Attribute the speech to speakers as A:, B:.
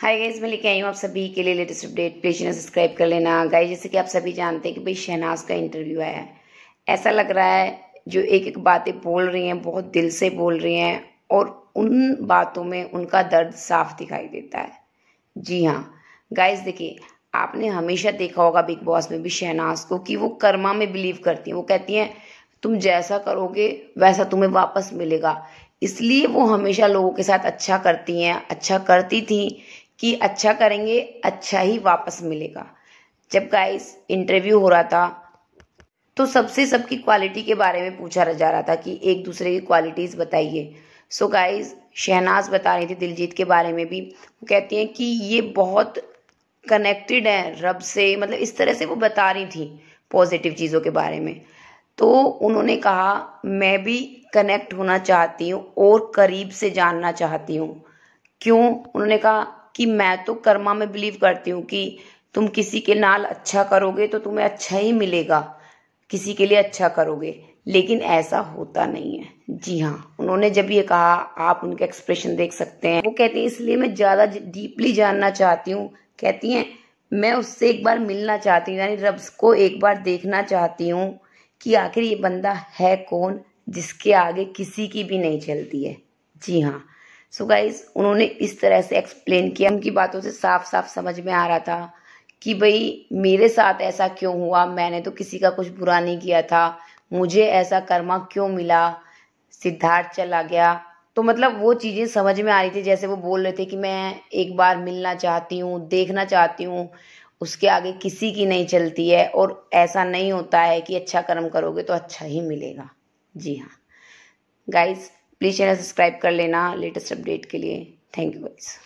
A: hi guys मैं लेके आई हूँ आप सभी के लिए लेटेस्ट अपडेट प्लीज इन्हें सब्सक्राइब कर लेना गाइज जैसे कि आप सभी जानते हैं कि भाई शहनाज का इंटरव्यू आया है ऐसा लग रहा है जो एक एक बातें बोल रही हैं बहुत दिल से बोल रही हैं और उन बातों में उनका दर्द साफ दिखाई देता है जी हाँ गाइज देखिए आपने हमेशा देखा होगा बिग बॉस में भी शहनाज को कि वो कर्मा में बिलीव करती हैं वो कहती हैं तुम जैसा करोगे वैसा तुम्हें वापस मिलेगा इसलिए वो हमेशा लोगों के साथ अच्छा करती हैं अच्छा करती थी कि अच्छा करेंगे अच्छा ही वापस मिलेगा जब गाइस इंटरव्यू हो रहा था तो सबसे सबकी क्वालिटी के बारे में पूछा जा रहा था कि एक दूसरे की क्वालिटीज़ बताइए सो गाइस शहनाज बता रही थी दिलजीत के बारे में भी वो कहती हैं कि ये बहुत कनेक्टेड है रब से मतलब इस तरह से वो बता रही थी पॉजिटिव चीज़ों के बारे में तो उन्होंने कहा मैं भी कनेक्ट होना चाहती हूँ और करीब से जानना चाहती हूँ क्यों उन्होंने कहा कि मैं तो कर्मा में बिलीव करती हूँ कि तुम किसी के नाल अच्छा करोगे तो तुम्हें अच्छा ही मिलेगा किसी के लिए अच्छा करोगे लेकिन ऐसा होता नहीं है जी हाँ उन्होंने जब ये कहा आप उनका एक्सप्रेशन देख सकते हैं वो कहती हैं इसलिए मैं ज़्यादा डीपली जानना चाहती हूँ कहती हैं मैं उससे एक बार मिलना चाहती हूँ यानी रब्स को एक बार देखना चाहती हूँ कि आखिर ये बंदा है कौन जिसके आगे किसी की भी नहीं चलती है जी हाँ सो so गाइज उन्होंने इस तरह से एक्सप्लेन किया उनकी बातों से साफ साफ समझ में आ रहा था कि भाई मेरे साथ ऐसा क्यों हुआ मैंने तो किसी का कुछ बुरा नहीं किया था मुझे ऐसा कर्मा क्यों मिला सिद्धार्थ चला गया तो मतलब वो चीज़ें समझ में आ रही थी जैसे वो बोल रहे थे कि मैं एक बार मिलना चाहती हूँ देखना चाहती हूँ उसके आगे किसी की नहीं चलती है और ऐसा नहीं होता है कि अच्छा कर्म करोगे तो अच्छा ही मिलेगा जी हाँ गाइज प्लीज़ चैनल सब्सक्राइब कर लेना लेटेस्ट अपडेट के लिए थैंक यू गाइस